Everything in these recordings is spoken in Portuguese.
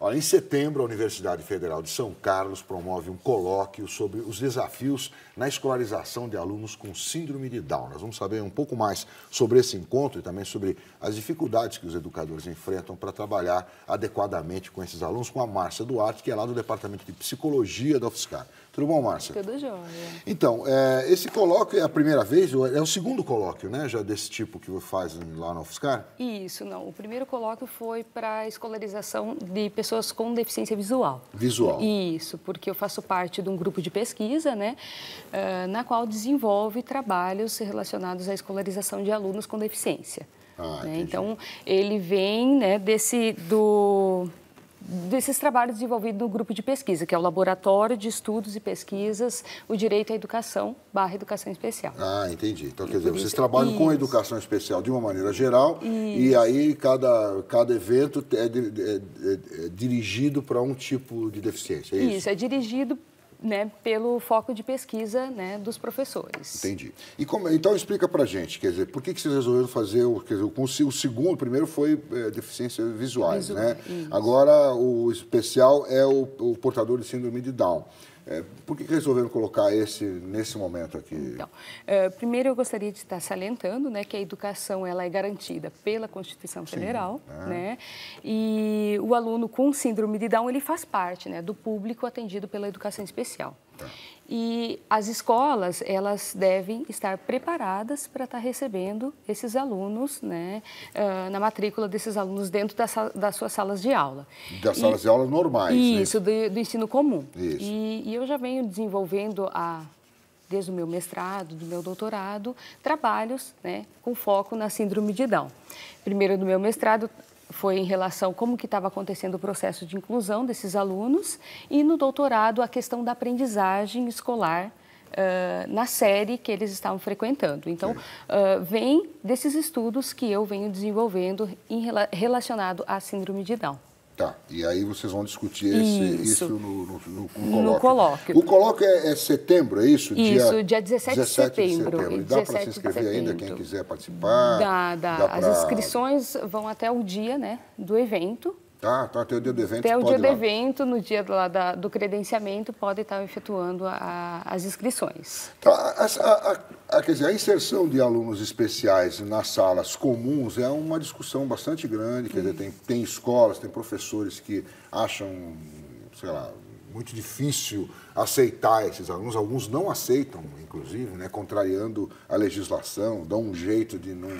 Olha, em setembro, a Universidade Federal de São Carlos promove um colóquio sobre os desafios na escolarização de alunos com síndrome de Down. Nós vamos saber um pouco mais sobre esse encontro e também sobre as dificuldades que os educadores enfrentam para trabalhar adequadamente com esses alunos, com a Márcia Duarte, que é lá do Departamento de Psicologia da UFSCar. Tudo bom, Márcia? Tudo jóia. Então, é, esse colóquio é a primeira vez, é, é o segundo colóquio, né? Já desse tipo que faz lá na UFSCar? Isso, não. O primeiro colóquio foi para a escolarização de pessoas com deficiência visual. Visual. Isso, porque eu faço parte de um grupo de pesquisa, né? É, na qual desenvolve trabalhos relacionados à escolarização de alunos com deficiência. Ah, né? Então, ele vem né, desse... do desses trabalhos desenvolvidos no grupo de pesquisa, que é o Laboratório de Estudos e Pesquisas, o Direito à Educação, barra Educação Especial. Ah, entendi. Então, quer dizer, vocês trabalham Isso. com a educação especial de uma maneira geral Isso. e aí cada, cada evento é, é, é, é dirigido para um tipo de deficiência. É isso? isso, é dirigido né, pelo foco de pesquisa né, dos professores. Entendi. E como, então explica para gente, quer dizer, por que, que vocês resolveram fazer o, quer dizer, o, o segundo, o primeiro foi é, deficiências visuais, Visual, né? Isso. Agora o especial é o, o portador de síndrome de Down. É, por que resolveram colocar esse nesse momento aqui? Então, é, primeiro eu gostaria de estar salientando, né, que a educação ela é garantida pela Constituição Federal, Sim, né? né? E o aluno com síndrome de Down ele faz parte, né, do público atendido pela educação especial. Tá. E as escolas, elas devem estar preparadas para estar recebendo esses alunos, né, na matrícula desses alunos dentro das, das suas salas de aula. Das e, salas de aula normais, né? Isso, né? do, do, ensino comum. Isso. E, e eu já venho desenvolvendo a desde o meu mestrado, do meu doutorado, trabalhos né, com foco na síndrome de Down. Primeiro do meu mestrado, foi em relação como que estava acontecendo o processo de inclusão desses alunos e no doutorado a questão da aprendizagem escolar uh, na série que eles estavam frequentando. Então, uh, vem desses estudos que eu venho desenvolvendo em, relacionado à síndrome de Down. Tá, e aí vocês vão discutir esse, isso. isso, no, no, no, colóquio. no, colóquio. O colóquio é, é setembro, é isso? Isso, dia, dia 17, 17 de setembro. De setembro. dá para se inscrever ainda, quem quiser participar? Dá, dá. dá As inscrições vão até o dia né, do evento. Tá, tá, até o dia do evento. Até o dia do evento, no dia da, do credenciamento, pode estar efetuando a, as inscrições. Então, a, a, a, quer dizer, a inserção de alunos especiais nas salas comuns é uma discussão bastante grande, quer dizer, tem, tem escolas, tem professores que acham, sei lá, muito difícil aceitar esses alunos. Alguns não aceitam, inclusive, né, contrariando a legislação, dão um jeito de não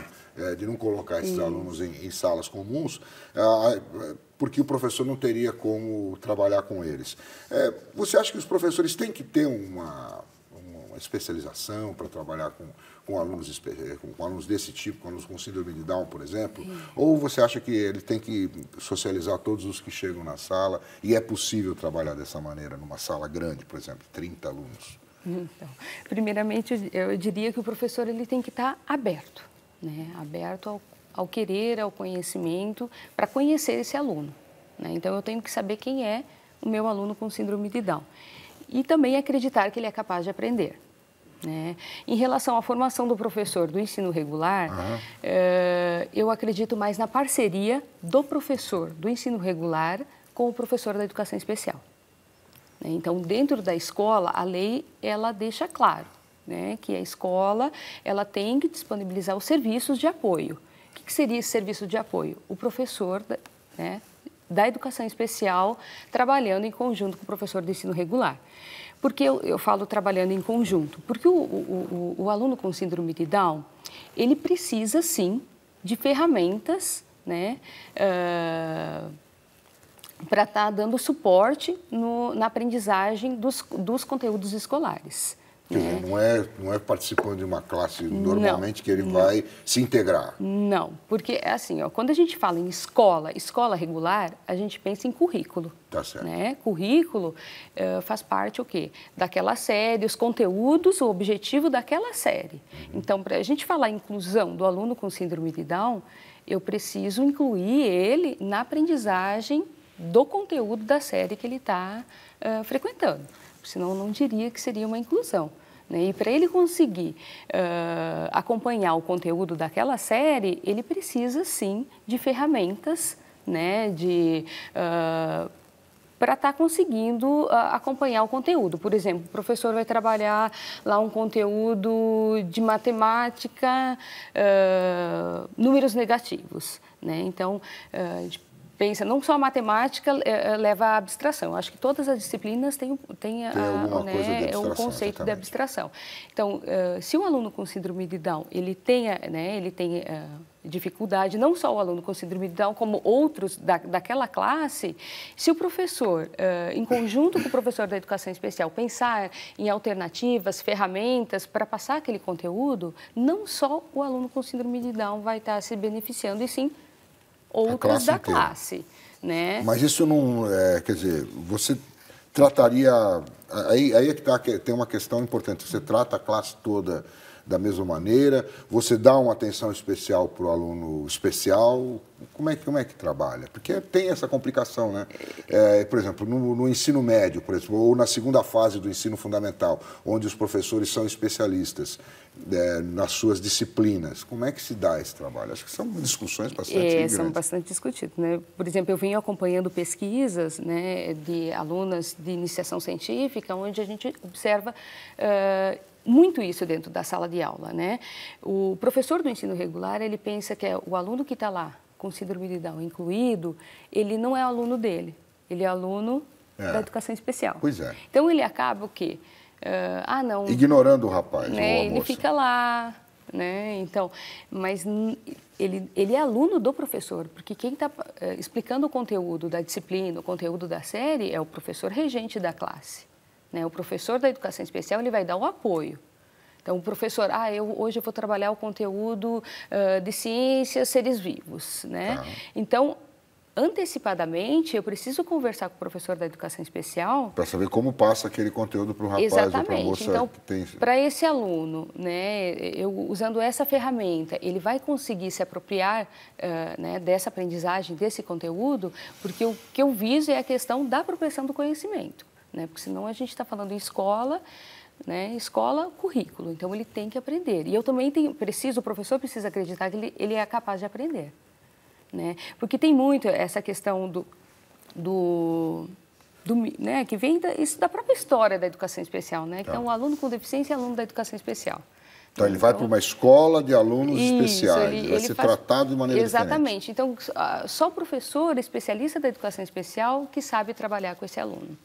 é, de não colocar esses alunos em, em, salas comuns, é, é, porque o professor não teria como trabalhar com eles. É, você acha que os professores têm que ter uma, uma especialização para trabalhar com, com alunos, é, com alunos desse tipo, com alunos com síndrome de Down, por exemplo? Ou você acha que ele tem que socializar todos os que chegam na sala e é possível trabalhar dessa maneira numa sala grande, por exemplo, 30 alunos? Então, primeiramente, eu diria que o professor ele tem que estar tá aberto né? aberto ao, ao querer, ao conhecimento, para conhecer esse aluno. Né? Então, eu tenho que saber quem é o meu aluno com síndrome de Down. E também acreditar que ele é capaz de aprender. Né? Em relação à formação do professor do ensino regular, uhum. eu acredito mais na parceria do professor do ensino regular com o professor da educação especial. Né? Então, dentro da escola, a lei ela deixa claro né, que é a escola ela tem que disponibilizar os serviços de apoio. O que, que seria esse serviço de apoio? O professor né, da educação especial trabalhando em conjunto com o professor de ensino regular. Por que eu, eu falo trabalhando em conjunto? Porque o, o, o, o, aluno com síndrome de Down, ele precisa sim de ferramentas né, uh, ah, para estar tá dando suporte no, na aprendizagem dos, dos conteúdos escolares. Quer dizer, não é, não é participando de uma classe normalmente não, que ele não. vai se integrar. Não, porque é assim, ó, quando a gente fala em escola, escola regular, a gente pensa em currículo. Tá certo. Né? Currículo uh, faz parte o quê? Daquela série, os conteúdos, o objetivo daquela série. Uhum. Então, para a gente falar inclusão do aluno com síndrome de Down, eu preciso incluir ele na aprendizagem do conteúdo da série que ele está uh, eh, frequentando senão não diria que seria uma inclusão. Né? E para ele conseguir uh, acompanhar o conteúdo daquela série, ele precisa sim de ferramentas, né? De uh, para estar tá conseguindo uh, acompanhar o conteúdo. Por exemplo, o professor vai trabalhar lá um conteúdo de matemática, números negativos. Né? Então, a gente pensa, não só a matemática eh, eh, leva à abstração. Acho que todas as disciplinas têm, têm a, né, é o conceito exatamente. de abstração. Então, eh, se o um aluno com síndrome de Down, ele tenha, né, ele tem dificuldade, não só o aluno com síndrome de Down, como outros da, daquela classe, se o professor, em conjunto com o professor da educação especial, pensar em alternativas, ferramentas para passar aquele conteúdo, não só o aluno com síndrome de Down vai estar se beneficiando, e sim outras classe da inteira. classe. Né? Mas isso não. É, quer dizer, você trataria. Aí, aí é que tá, tem uma questão importante. Você trata a classe toda da mesma maneira? Você dá uma atenção especial para o aluno especial? Como é, que, como é que trabalha? Porque tem essa complicação, né? É, por exemplo, no, no, ensino médio, por exemplo, ou na segunda fase do ensino fundamental, onde os professores são especialistas é, nas suas disciplinas, como é que se dá esse trabalho? Acho que são discussões bastante é, grandes. São bastante discutidas, né? Por exemplo, eu venho acompanhando pesquisas né, de alunas de iniciação científica, onde a gente observa... Uh, muito isso dentro da sala de aula, né? O professor do ensino regular, ele pensa que é o aluno que está lá com síndrome de Down incluído, ele não é aluno dele, ele é aluno é. da educação especial. Pois é. Então ele acaba o quê? Uh, ah, não. Ignorando o rapaz. Né? ele fica lá, né? Então, mas ele, ele é aluno do professor, porque quem está uh, eh, explicando o conteúdo da disciplina, o conteúdo da série, é o professor regente da classe. Né? O professor da educação especial ele vai dar o apoio. Então, o professor, ah, eu, hoje eu vou trabalhar o conteúdo uh, de ciências, seres vivos, né? Tá. Então, antecipadamente, eu preciso conversar com o professor da educação especial. Para saber como passa aquele conteúdo para o rapaz Exatamente. ou para a moça. Então, tem... para esse aluno, né, eu, usando essa ferramenta, ele vai conseguir se apropriar uh, né, dessa aprendizagem, desse conteúdo, porque o que eu viso é a questão da apropriação do conhecimento né? Porque senão a gente está falando em escola, né? Escola, currículo. Então ele tem que aprender. E eu também tenho, preciso, o professor precisa acreditar que ele, ele é capaz de aprender, né? Porque tem muito essa questão do, do do, né, que vem da, isso da própria história da educação especial, né? Então, é tá. o aluno com deficiência é aluno da educação especial. Então, ele vai para então uma escola de alunos Isso, especiais, ele, vai ele ser faz... tratado de maneira Exatamente. diferente. Exatamente. Então, só o professor especialista da educação especial que sabe trabalhar com esse aluno.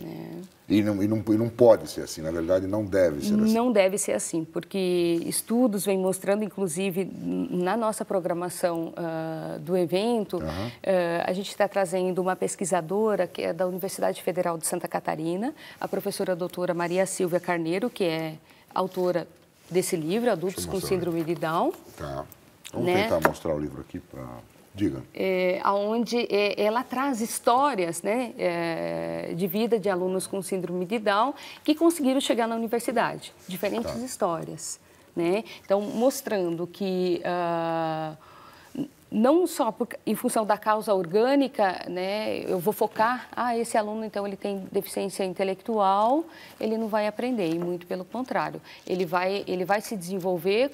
Né? E, não, e, não, e não pode ser assim, na verdade, não deve ser assim. Não deve ser assim, porque estudos vêm mostrando, inclusive, na nossa programação uh, do evento, uhum. uh, a gente está trazendo uma pesquisadora que é da Universidade Federal de Santa Catarina, a professora doutora Maria Silvia Carneiro, que é autora desse livro, Adultos com Síndrome de Down. Tá. Vamos né? tentar mostrar o livro aqui para Diga. É, onde é, ela traz histórias né, é, de vida de alunos com síndrome de Down que conseguiram chegar na universidade. Diferentes tá. histórias. Né? Então, mostrando que. Uh, não só por, em função da causa orgânica, né, eu vou focar, ah, esse aluno então ele tem deficiência intelectual, ele não vai aprender, e muito pelo contrário, ele vai, ele vai se desenvolver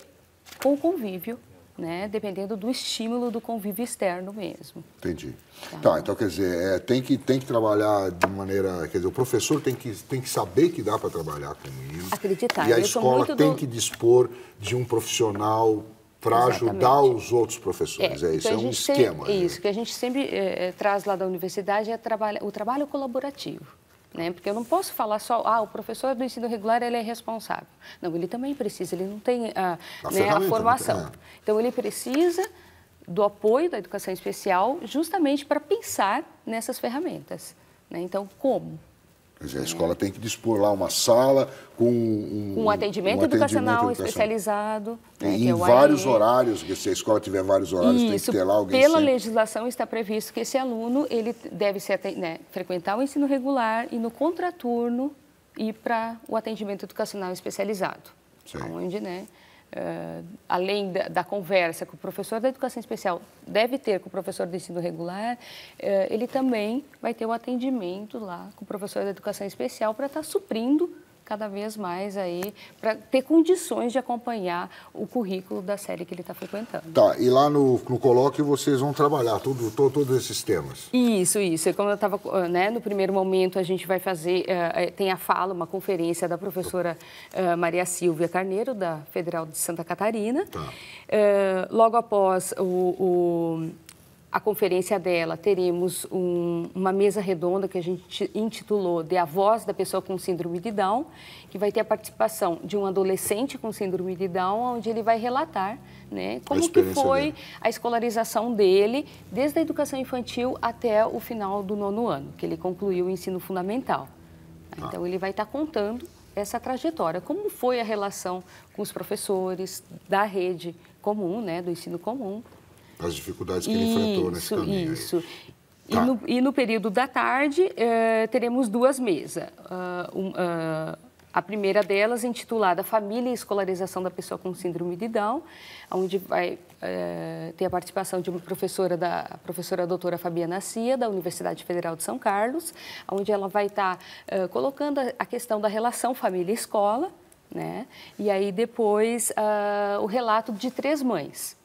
com o convívio né? Dependendo do estímulo do convívio externo mesmo. Entendi. Tá, tá então quer dizer, é, tem, que, tem que trabalhar de maneira. Quer dizer, o professor tem que, tem que saber que dá para trabalhar com isso. Acreditar. E a Eu escola tem do... que dispor de um profissional para ajudar os outros professores. É, é isso, é um esquema. Sempre, né? Isso, que a gente sempre é, é, traz lá da universidade é trabalha, o trabalho colaborativo. Né? Porque eu não posso falar só, ah, o professor do ensino regular ele é responsável. Não, ele também precisa, ele não tem a, né, a formação. É. Então, ele precisa do apoio da educação especial justamente para pensar nessas ferramentas. Né? Então, como? Quer dizer, a escola tem que dispor lá uma sala com um, um atendimento, um educacional especializado. Né, em é vários AE. horários, porque se a escola tiver vários horários, Isso, tem que ter lá alguém. Pela sempre. legislação está previsto que esse aluno ele deve ser, né, frequentar o ensino regular e no contraturno ir para o atendimento educacional especializado. Sim. Onde, né? Uh, além da, da, conversa que o professor da educação especial deve ter com o professor do ensino regular, uh, ele também vai ter o atendimento lá com o professor da educação especial para estar tá suprindo cada vez mais aí para ter condições de acompanhar o currículo da série que ele está frequentando. Tá, e lá no, no colóquio vocês vão trabalhar tudo, todo, todos esses temas. Isso, isso. E como eu estava, ah, né, no primeiro momento a gente vai fazer, eh, eh, tem a fala, uma conferência da professora eh, Maria Silvia Carneiro, da Federal de Santa Catarina. Tá. logo após o, o a conferência dela, teremos um, uma mesa redonda que a gente intitulou de A Voz da Pessoa com Síndrome de Down, que vai ter a participação de um adolescente com síndrome de Down, onde ele vai relatar né, como que foi dele. a escolarização dele, desde a educação infantil até o final do nono ano, que ele concluiu o ensino fundamental. Ah. Então, ele vai estar contando essa trajetória, como foi a relação com os professores da rede comum, né, do ensino comum, as dificuldades que isso, ele enfrentou nesse caminho. Isso, E, tá. e, no, período da tarde, uh, teremos duas mesas. Uh, um, ah, a primeira delas, intitulada Família e Escolarização da Pessoa com Síndrome de Down, onde vai eh, ter a participação de uma professora, da a professora doutora Fabiana Cia, da Universidade Federal de São Carlos, onde ela vai tá, estar eh, colocando a questão da relação família-escola, né? E aí depois ah, o relato de três mães.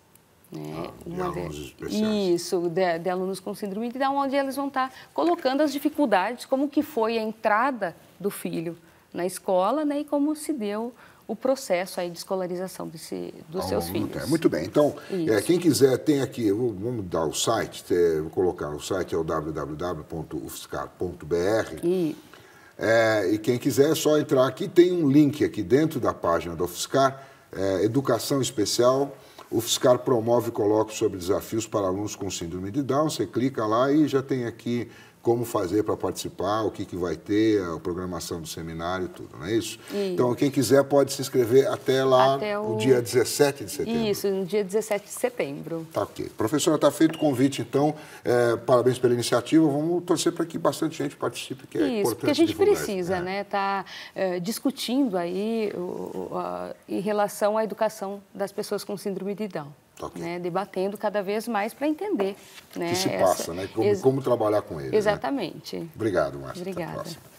Né? Ah, uma de alunos especiais. Isso, de, de, alunos com síndrome de Down, onde eles vão estar tá colocando as dificuldades, como que foi a entrada do filho na escola né? e como se deu o processo aí de escolarização desse, dos seus filhos. Muito bem, então, é, quem quiser tem aqui, vou, vamos dar o site, é, vou colocar o site, é o www.ufscar.br. E... É, e quem quiser é só entrar aqui, tem um link aqui dentro da página da UFSCar, é, Educação Especial, o Fiscar promove coloca sobre desafios para alunos com síndrome de Down. Você clica lá e já tem aqui como fazer para participar, o que, que vai ter, a programação do seminário, tudo, não é isso? isso. Então, quem quiser pode se inscrever até lá, até o... dia 17 de setembro. Isso, no dia 17 de setembro. Tá ok. Professora, está feito o convite, então, é, parabéns pela iniciativa, vamos torcer para que bastante gente participe, que é isso, importante Isso, porque a gente precisa, né, Está né, tá, é, discutindo aí em relação à educação das pessoas com síndrome de Down tá né, debatendo cada vez mais para entender. Né, que se passa, essa... né? Como, como, trabalhar com ele. Né? Exatamente. Né? Obrigado, Márcio. Obrigada.